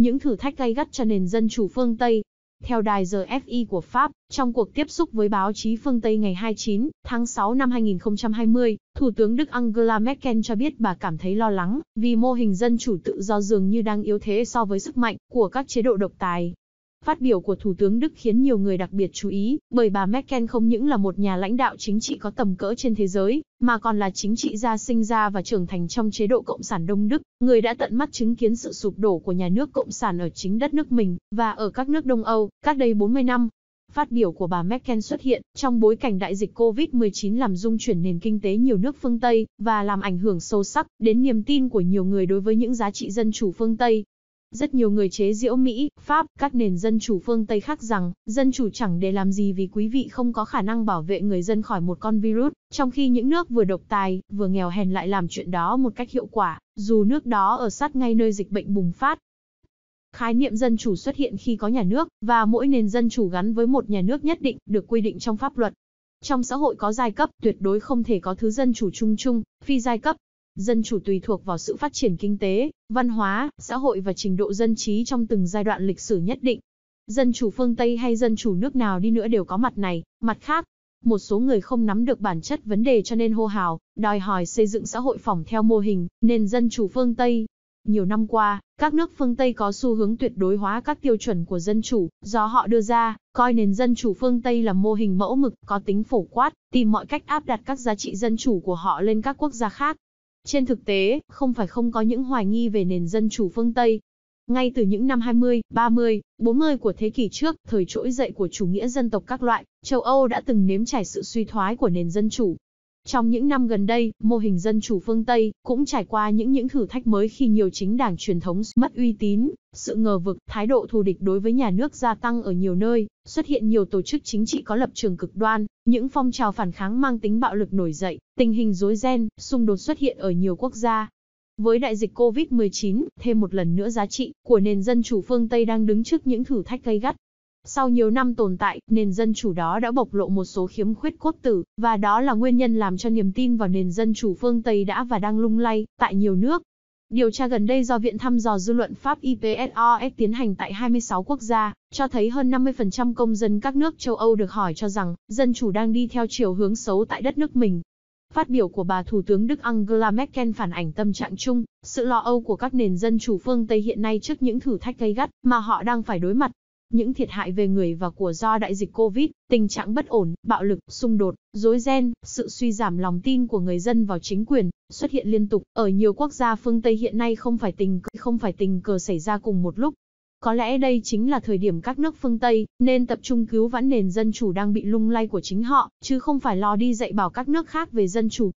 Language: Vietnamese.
những thử thách gay gắt cho nền dân chủ phương Tây. Theo đài RFI của Pháp, trong cuộc tiếp xúc với báo chí phương Tây ngày 29 tháng 6 năm 2020, Thủ tướng Đức Angela Merkel cho biết bà cảm thấy lo lắng vì mô hình dân chủ tự do dường như đang yếu thế so với sức mạnh của các chế độ độc tài. Phát biểu của Thủ tướng Đức khiến nhiều người đặc biệt chú ý, bởi bà Merkel không những là một nhà lãnh đạo chính trị có tầm cỡ trên thế giới, mà còn là chính trị gia sinh ra và trưởng thành trong chế độ Cộng sản Đông Đức, người đã tận mắt chứng kiến sự sụp đổ của nhà nước Cộng sản ở chính đất nước mình, và ở các nước Đông Âu, cách đây 40 năm. Phát biểu của bà Merkel xuất hiện trong bối cảnh đại dịch COVID-19 làm rung chuyển nền kinh tế nhiều nước phương Tây và làm ảnh hưởng sâu sắc đến niềm tin của nhiều người đối với những giá trị dân chủ phương Tây, rất nhiều người chế giễu Mỹ, Pháp, các nền dân chủ phương Tây khác rằng, dân chủ chẳng để làm gì vì quý vị không có khả năng bảo vệ người dân khỏi một con virus, trong khi những nước vừa độc tài, vừa nghèo hèn lại làm chuyện đó một cách hiệu quả, dù nước đó ở sát ngay nơi dịch bệnh bùng phát. Khái niệm dân chủ xuất hiện khi có nhà nước, và mỗi nền dân chủ gắn với một nhà nước nhất định, được quy định trong pháp luật. Trong xã hội có giai cấp, tuyệt đối không thể có thứ dân chủ chung chung, phi giai cấp, Dân chủ tùy thuộc vào sự phát triển kinh tế, văn hóa, xã hội và trình độ dân trí trong từng giai đoạn lịch sử nhất định. Dân chủ phương Tây hay dân chủ nước nào đi nữa đều có mặt này, mặt khác. Một số người không nắm được bản chất vấn đề cho nên hô hào, đòi hỏi xây dựng xã hội phòng theo mô hình, nền dân chủ phương Tây, nhiều năm qua, các nước phương Tây có xu hướng tuyệt đối hóa các tiêu chuẩn của dân chủ, do họ đưa ra, coi nền dân chủ phương Tây là mô hình mẫu mực, có tính phổ quát, tìm mọi cách áp đặt các giá trị dân chủ của họ lên các quốc gia khác. Trên thực tế, không phải không có những hoài nghi về nền dân chủ phương Tây. Ngay từ những năm 20, 30, 40 của thế kỷ trước, thời trỗi dậy của chủ nghĩa dân tộc các loại, châu Âu đã từng nếm trải sự suy thoái của nền dân chủ, trong những năm gần đây, mô hình dân chủ phương Tây cũng trải qua những những thử thách mới khi nhiều chính đảng truyền thống mất uy tín, sự ngờ vực, thái độ thù địch đối với nhà nước gia tăng ở nhiều nơi, xuất hiện nhiều tổ chức chính trị có lập trường cực đoan, những phong trào phản kháng mang tính bạo lực nổi dậy, tình hình rối ren, xung đột xuất hiện ở nhiều quốc gia. Với đại dịch COVID-19, thêm một lần nữa giá trị của nền dân chủ phương Tây đang đứng trước những thử thách gây gắt, sau nhiều năm tồn tại, nền dân chủ đó đã bộc lộ một số khiếm khuyết cốt tử, và đó là nguyên nhân làm cho niềm tin vào nền dân chủ phương Tây đã và đang lung lay, tại nhiều nước. Điều tra gần đây do Viện thăm dò dư luận Pháp IPSOS tiến hành tại 26 quốc gia, cho thấy hơn 50% công dân các nước châu Âu được hỏi cho rằng dân chủ đang đi theo chiều hướng xấu tại đất nước mình. Phát biểu của bà Thủ tướng Đức Angela Merkel phản ảnh tâm trạng chung, sự lo âu của các nền dân chủ phương Tây hiện nay trước những thử thách gây gắt mà họ đang phải đối mặt. Những thiệt hại về người và của do đại dịch Covid, tình trạng bất ổn, bạo lực, xung đột, dối ren, sự suy giảm lòng tin của người dân vào chính quyền xuất hiện liên tục ở nhiều quốc gia phương Tây hiện nay không phải tình cờ, không phải tình cờ xảy ra cùng một lúc. Có lẽ đây chính là thời điểm các nước phương Tây nên tập trung cứu vãn nền dân chủ đang bị lung lay của chính họ, chứ không phải lo đi dạy bảo các nước khác về dân chủ.